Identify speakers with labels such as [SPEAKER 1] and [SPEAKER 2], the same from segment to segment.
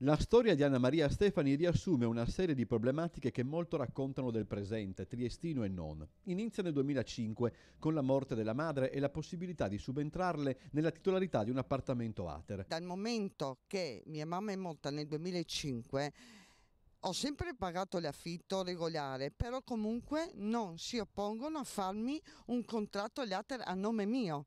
[SPEAKER 1] La storia di Anna Maria Stefani riassume una serie di problematiche che molto raccontano del presente, triestino e non. Inizia nel 2005 con la morte della madre e la possibilità di subentrarle nella titolarità di un appartamento ater.
[SPEAKER 2] Dal momento che mia mamma è morta nel 2005 ho sempre pagato l'affitto regolare, però comunque non si oppongono a farmi un contratto all'ater
[SPEAKER 1] a nome mio.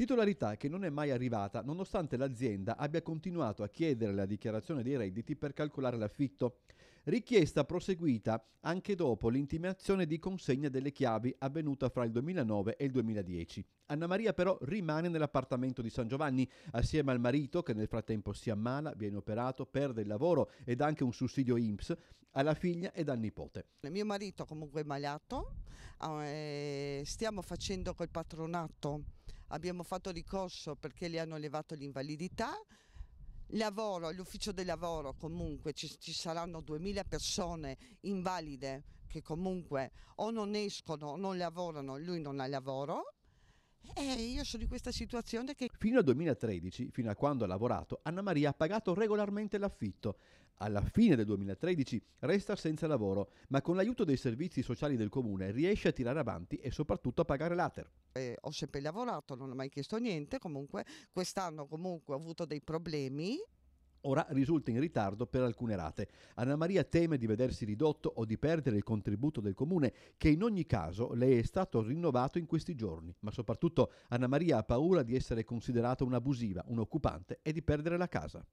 [SPEAKER 1] Titolarità che non è mai arrivata nonostante l'azienda abbia continuato a chiedere la dichiarazione dei redditi per calcolare l'affitto. Richiesta proseguita anche dopo l'intimazione di consegna delle chiavi avvenuta fra il 2009 e il 2010. Anna Maria però rimane nell'appartamento di San Giovanni assieme al marito che nel frattempo si ammala, viene operato, perde il lavoro ed anche un sussidio INPS, alla figlia ed al nipote.
[SPEAKER 2] Il mio marito comunque è malato, ah, eh, stiamo facendo col patronato abbiamo fatto ricorso perché le hanno levato l'invalidità, lavoro, all'ufficio del lavoro comunque ci, ci, saranno 2000 persone invalide che comunque o non escono o non lavorano, lui non ha lavoro
[SPEAKER 1] eh, io sono di questa situazione che... Fino al 2013, fino a quando ha lavorato, Anna Maria ha pagato regolarmente l'affitto. Alla fine del 2013 resta senza lavoro, ma con l'aiuto dei servizi sociali del comune riesce a tirare avanti e soprattutto a pagare l'Ater. Eh, ho
[SPEAKER 2] sempre lavorato, non ho mai chiesto niente, comunque quest'anno comunque ho avuto dei problemi
[SPEAKER 1] ora risulta in ritardo per alcune rate. Anna Maria teme di vedersi ridotto o di perdere il contributo del comune che in ogni caso le è stato rinnovato in questi giorni, ma soprattutto Anna Maria ha paura di essere considerata un'abusiva, un'occupante e di perdere la casa.